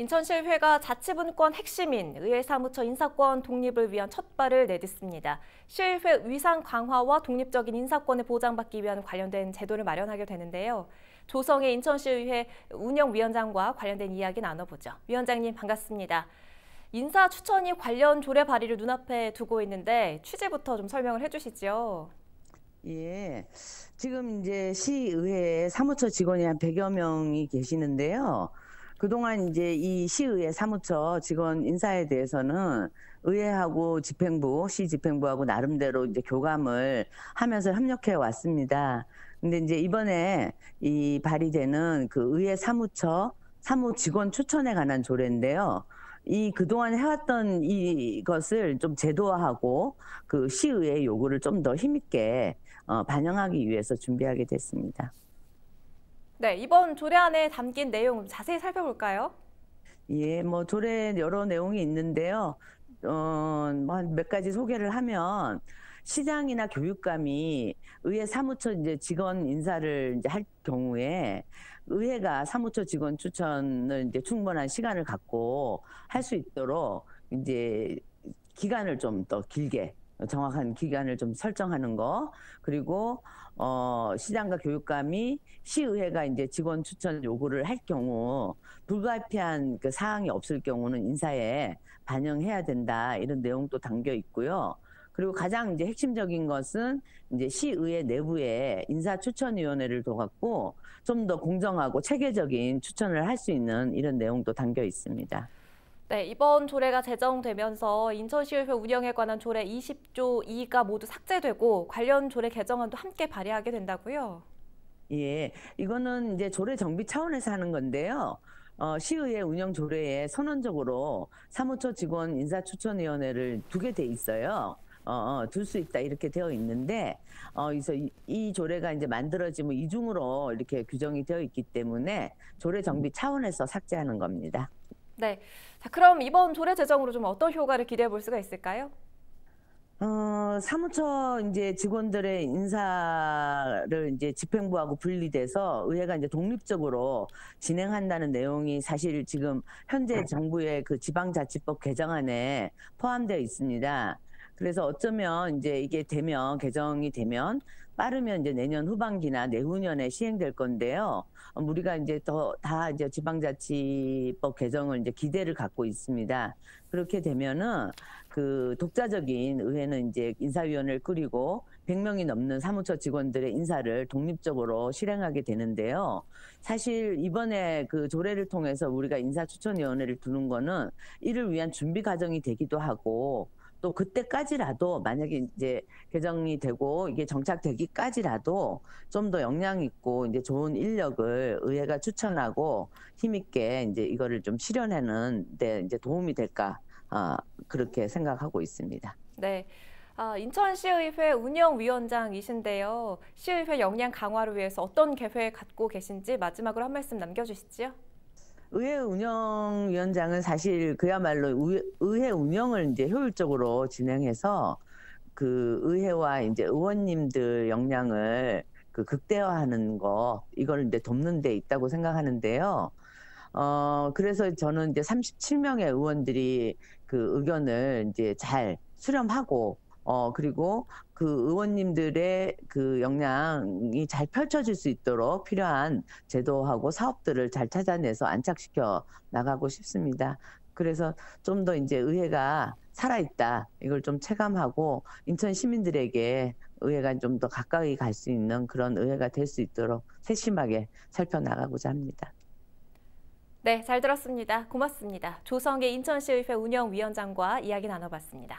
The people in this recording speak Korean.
인천시의회가 자치분권 핵심인 의회사무처 인사권 독립을 위한 첫발을 내딛습니다. 시의회 위상 강화와 독립적인 인사권을 보장받기 위한 관련된 제도를 마련하게 되는데요. 조성의 인천시의회 운영위원장과 관련된 이야기 나눠보죠. 위원장님 반갑습니다. 인사 추천이 관련 조례 발의를 눈앞에 두고 있는데 취재부터좀 설명을 해주시죠. 예. 지금 이제 시의회 사무처 직원이 한 100여 명이 계시는데요. 그동안 이제 이 시의회 사무처 직원 인사에 대해서는 의회하고 집행부, 시 집행부하고 나름대로 이제 교감을 하면서 협력해 왔습니다. 근데 이제 이번에 이 발의되는 그 의회 사무처 사무 직원 추천에 관한 조례인데요. 이 그동안 해왔던 이것을 좀 제도화하고 그 시의회 요구를 좀 더 힘있게 어, 반영하기 위해서 준비하게 됐습니다. 네, 이번 조례안에 담긴 내용 자세히 살펴볼까요? 예, 뭐 조례 여러 내용이 있는데요. 어, 뭐몇 한 가지 소개를 하면 시장이나 교육감이 의회 사무처 이제 직원 인사를 이제 할 경우에 의회가 사무처 직원 추천을 이제 충분한 시간을 갖고 할 수 있도록 이제 기간을 좀 더 길게 정확한 기간을 좀 설정하는 거 그리고 어 시장과 교육감이 시의회가 이제 직원 추천 요구를 할 경우 불가피한 그 사항이 없을 경우는 인사에 반영해야 된다 이런 내용도 담겨 있고요. 그리고 가장 이제 핵심적인 것은 이제 시의회 내부에 인사추천위원회를 둬갖고 좀 더 공정하고 체계적인 추천을 할 수 있는 이런 내용도 담겨 있습니다. 네, 이번 조례가 제정되면서 인천시의회 운영에 관한 조례 20조 2가 모두 삭제되고 관련 조례 개정안도 함께 발의하게 된다고요? 예, 이거는 이제 조례 정비 차원에서 하는 건데요. 어, 시의회 운영 조례에 선언적으로 사무처 직원 인사추천위원회를 두게 돼 있어요. 어, 어 둘수 있다 이렇게 되어 있는데 어, 그래서 이, 이 조례가 이제 만들어지면 이중으로 이렇게 규정이 되어 있기 때문에 조례 정비 차원에서 삭제하는 겁니다. 네. 자, 그럼 이번 조례 제정으로 좀 어떤 효과를 기대해 볼 수가 있을까요? 어, 사무처 이제 직원들의 인사를 이제 집행부하고 분리돼서 의회가 이제 독립적으로 진행한다는 내용이 사실 지금 현재 정부의 그 지방자치법 개정안에 포함되어 있습니다. 그래서 어쩌면 이제 이게 되면 개정이 되면 빠르면 이제 내년 후반기나 내후년에 시행될 건데요. 어, 우리가 이제 더 다 이제 지방자치법 개정을 이제 기대를 갖고 있습니다. 그렇게 되면은 그 독자적인 의회는 이제 인사위원회를 꾸리고 100명이 넘는 사무처 직원들의 인사를 독립적으로 실행하게 되는데요. 사실 이번에 그 조례를 통해서 우리가 인사추천위원회를 두는 거는 이를 위한 준비 과정이 되기도 하고 또 그때까지라도 만약에 이제 개정이 되고 이게 정착되기까지라도 좀 더 역량 있고 이제 좋은 인력을 의회가 추천하고 힘 있게 이제 이거를 좀 실현하는 데 이제 도움이 될까 어, 그렇게 생각하고 있습니다. 네. 아, 인천시의회 운영위원장이신데요. 시의회 역량 강화를 위해서 어떤 계획 갖고 계신지 마지막으로 한 말씀 남겨주시죠 의회 운영위원장은 사실 그야말로 의회 운영을 이제 효율적으로 진행해서 그 의회와 이제 의원님들 역량을 그 극대화하는 거 이걸 이제 돕는 데 있다고 생각하는데요. 어 그래서 저는 이제 37명의 의원들이 그 의견을 이제 잘 수렴하고 어, 그리고 그 의원님들의 그 역량이 잘 펼쳐질 수 있도록 필요한 제도하고 사업들을 잘 찾아내서 안착시켜 나가고 싶습니다. 그래서 좀 더 이제 의회가 살아있다. 이걸 좀 체감하고 인천 시민들에게 의회가 좀 더 가까이 갈 수 있는 그런 의회가 될 수 있도록 세심하게 살펴나가고자 합니다. 네, 잘 들었습니다. 고맙습니다. 조성계 인천시의회 운영위원장과 이야기 나눠봤습니다.